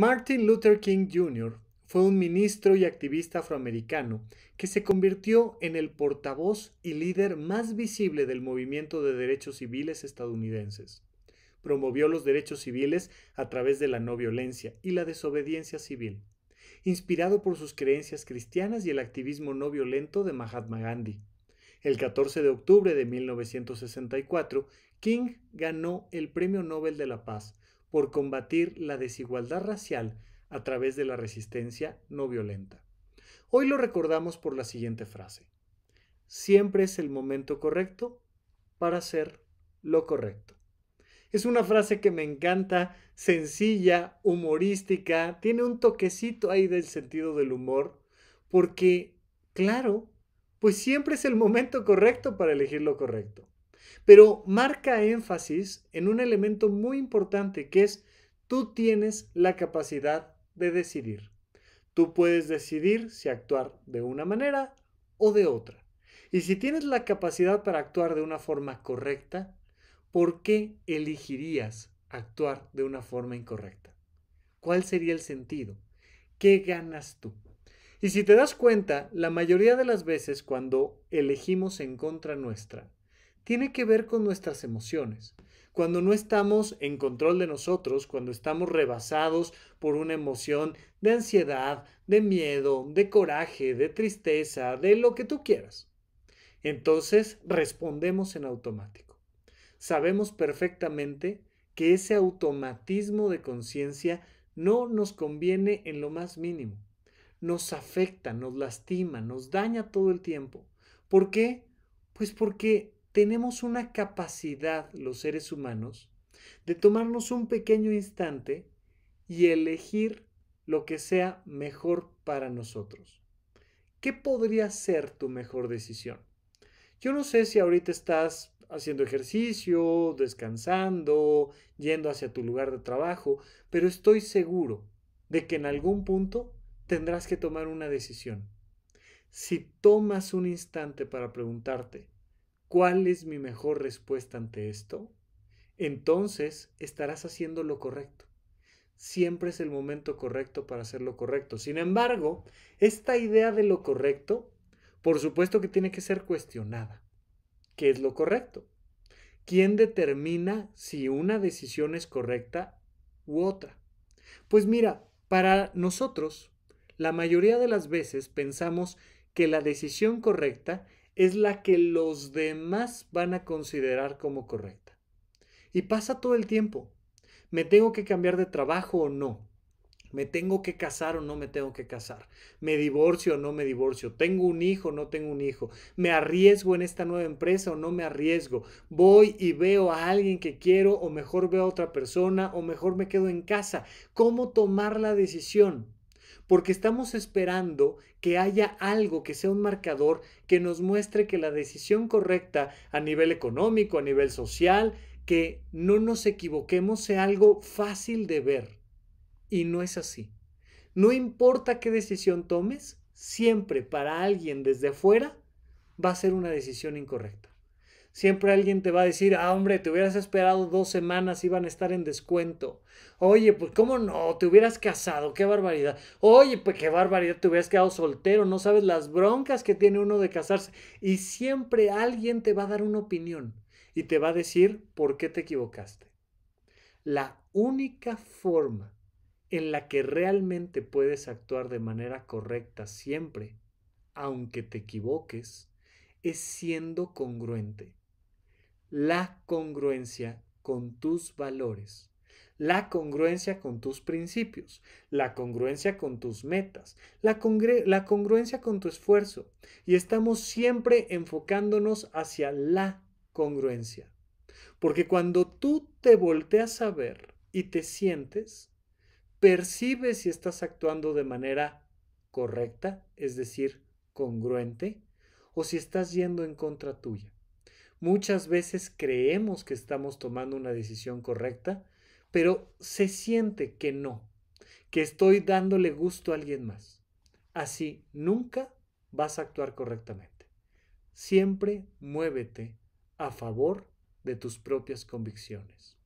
Martin Luther King Jr. fue un ministro y activista afroamericano que se convirtió en el portavoz y líder más visible del movimiento de derechos civiles estadounidenses. Promovió los derechos civiles a través de la no violencia y la desobediencia civil, inspirado por sus creencias cristianas y el activismo no violento de Mahatma Gandhi. El 14 de octubre de 1964, King ganó el Premio Nobel de la Paz por combatir la desigualdad racial a través de la resistencia no violenta. Hoy lo recordamos por la siguiente frase. Siempre es el momento correcto para hacer lo correcto. Es una frase que me encanta, sencilla, humorística, tiene un toquecito ahí del sentido del humor, porque, claro, pues siempre es el momento correcto para elegir lo correcto pero marca énfasis en un elemento muy importante que es tú tienes la capacidad de decidir. Tú puedes decidir si actuar de una manera o de otra. Y si tienes la capacidad para actuar de una forma correcta, ¿por qué elegirías actuar de una forma incorrecta? ¿Cuál sería el sentido? ¿Qué ganas tú? Y si te das cuenta, la mayoría de las veces cuando elegimos en contra nuestra, tiene que ver con nuestras emociones. Cuando no estamos en control de nosotros, cuando estamos rebasados por una emoción de ansiedad, de miedo, de coraje, de tristeza, de lo que tú quieras, entonces respondemos en automático. Sabemos perfectamente que ese automatismo de conciencia no nos conviene en lo más mínimo. Nos afecta, nos lastima, nos daña todo el tiempo. ¿Por qué? Pues porque tenemos una capacidad los seres humanos de tomarnos un pequeño instante y elegir lo que sea mejor para nosotros. ¿Qué podría ser tu mejor decisión? Yo no sé si ahorita estás haciendo ejercicio, descansando, yendo hacia tu lugar de trabajo, pero estoy seguro de que en algún punto tendrás que tomar una decisión. Si tomas un instante para preguntarte, ¿Cuál es mi mejor respuesta ante esto? Entonces estarás haciendo lo correcto. Siempre es el momento correcto para hacer lo correcto. Sin embargo, esta idea de lo correcto, por supuesto que tiene que ser cuestionada. ¿Qué es lo correcto? ¿Quién determina si una decisión es correcta u otra? Pues mira, para nosotros, la mayoría de las veces pensamos que la decisión correcta es la que los demás van a considerar como correcta. Y pasa todo el tiempo. ¿Me tengo que cambiar de trabajo o no? ¿Me tengo que casar o no me tengo que casar? ¿Me divorcio o no me divorcio? ¿Tengo un hijo o no tengo un hijo? ¿Me arriesgo en esta nueva empresa o no me arriesgo? ¿Voy y veo a alguien que quiero o mejor veo a otra persona o mejor me quedo en casa? ¿Cómo tomar la decisión? porque estamos esperando que haya algo que sea un marcador que nos muestre que la decisión correcta a nivel económico, a nivel social, que no nos equivoquemos sea algo fácil de ver. Y no es así. No importa qué decisión tomes, siempre para alguien desde afuera va a ser una decisión incorrecta. Siempre alguien te va a decir, ah, hombre, te hubieras esperado dos semanas, iban a estar en descuento. Oye, pues cómo no, te hubieras casado, qué barbaridad. Oye, pues qué barbaridad, te hubieras quedado soltero, no sabes las broncas que tiene uno de casarse. Y siempre alguien te va a dar una opinión y te va a decir por qué te equivocaste. La única forma en la que realmente puedes actuar de manera correcta siempre, aunque te equivoques, es siendo congruente la congruencia con tus valores, la congruencia con tus principios, la congruencia con tus metas, la, congruencia con tu esfuerzo. Y estamos siempre enfocándonos hacia la congruencia. Porque cuando tú te volteas a ver y te sientes, percibes si estás actuando de manera correcta, es decir, congruente, o si estás yendo en contra tuya. Muchas veces creemos que estamos tomando una decisión correcta, pero se siente que no, que estoy dándole gusto a alguien más. Así nunca vas a actuar correctamente. Siempre muévete a favor de tus propias convicciones.